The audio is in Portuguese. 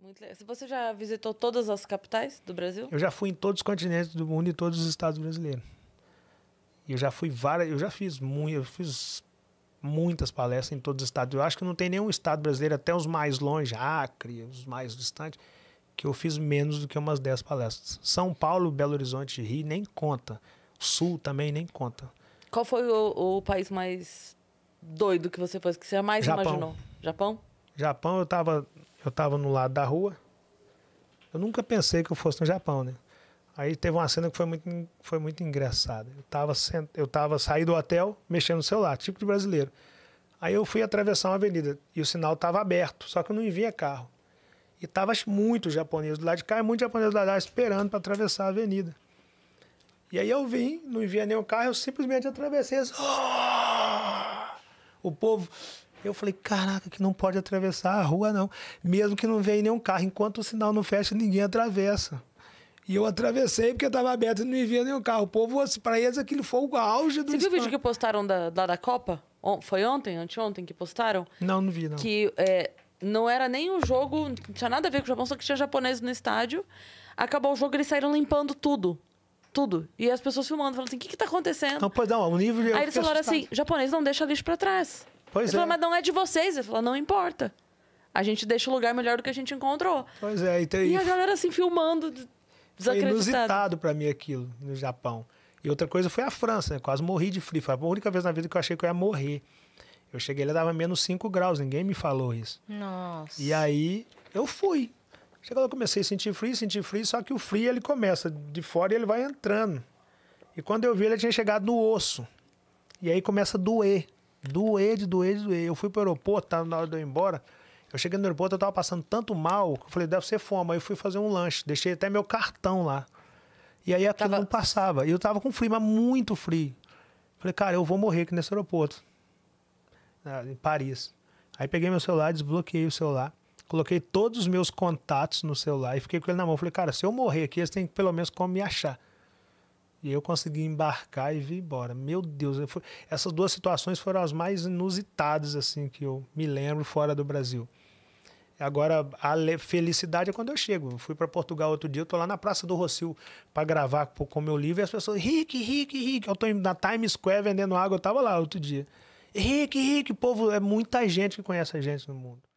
Muito legal. Você já visitou todas as capitais do Brasil? Eu já fui em todos os continentes do mundo e todos os estados brasileiros. Eu já fui várias, eu já fiz muito, eu fiz muitas palestras em todos os estados. Eu acho que não tem nenhum estado brasileiro, até os mais longe, Acre, os mais distantes, que eu fiz menos do que umas 10 palestras. São Paulo, Belo Horizonte, Rio, nem conta. Sul também nem conta. Qual foi o, o país mais doido que você fez, que você mais Japão. imaginou? Japão? Japão, eu tava eu estava no lado da rua. Eu nunca pensei que eu fosse no Japão, né? Aí teve uma cena que foi muito, foi muito engraçada. Eu estava eu tava saí do hotel, mexendo no celular, tipo de brasileiro. Aí eu fui atravessar uma avenida e o sinal estava aberto, só que eu não via carro. E tava muito japonês do lado de cá e muito japonês do lado de lá esperando para atravessar a avenida. E aí eu vim, não via nenhum carro, eu simplesmente atravessei. Assim, oh! O povo eu falei, caraca, que não pode atravessar a rua, não. Mesmo que não venha nenhum carro. Enquanto o sinal não fecha, ninguém atravessa. E eu atravessei porque estava aberto e não via nenhum carro. O povo, para eles, aquilo foi o auge do Você viu o vídeo que postaram da, lá da Copa? Foi ontem, anteontem que postaram? Não, não vi, não. Que é, não era nem um jogo, não tinha nada a ver com o Japão, só que tinha japonês no estádio. Acabou o jogo, eles saíram limpando tudo. Tudo. E as pessoas filmando, falando assim, o que, que tá acontecendo? Não, pois não, o nível... Aí eles falaram assustado. assim, japonês não deixa lixo para trás. Pois ele é. falou, mas não é de vocês. Ele falou, não importa. A gente deixa o lugar melhor do que a gente encontrou. Pois é. tem isso. e a galera assim, filmando, desacreditado. Foi inusitado pra mim aquilo, no Japão. E outra coisa foi a França, né? Quase morri de frio. Foi a única vez na vida que eu achei que eu ia morrer. Eu cheguei ele dava menos 5 graus, ninguém me falou isso. Nossa. E aí, eu fui. Chegou eu comecei a sentir frio, sentir frio, só que o frio ele começa de fora e ele vai entrando. E quando eu vi, ele tinha chegado no osso. E aí começa a doer. Doei, de doei, de doei. Eu fui pro aeroporto, tava na hora de eu ir embora. Eu cheguei no aeroporto, eu tava passando tanto mal, que eu falei, deve ser fome. Aí eu fui fazer um lanche, deixei até meu cartão lá. E aí aquilo tava... não passava. E eu tava com frio, mas muito frio. Falei, cara, eu vou morrer aqui nesse aeroporto. Ah, em Paris. Aí peguei meu celular, desbloqueei o celular, coloquei todos os meus contatos no celular e fiquei com ele na mão. Falei, cara, se eu morrer aqui, eles têm pelo menos como me achar. E eu consegui embarcar e vir embora. Meu Deus, fui... essas duas situações foram as mais inusitadas assim que eu me lembro fora do Brasil. Agora, a felicidade é quando eu chego. Eu fui para Portugal outro dia, eu tô lá na Praça do Rossio para gravar com o meu livro e as pessoas, Rick, Rick, Rick. Eu tô na Times Square vendendo água, eu tava lá outro dia. Rick, Rick, povo, é muita gente que conhece a gente no mundo.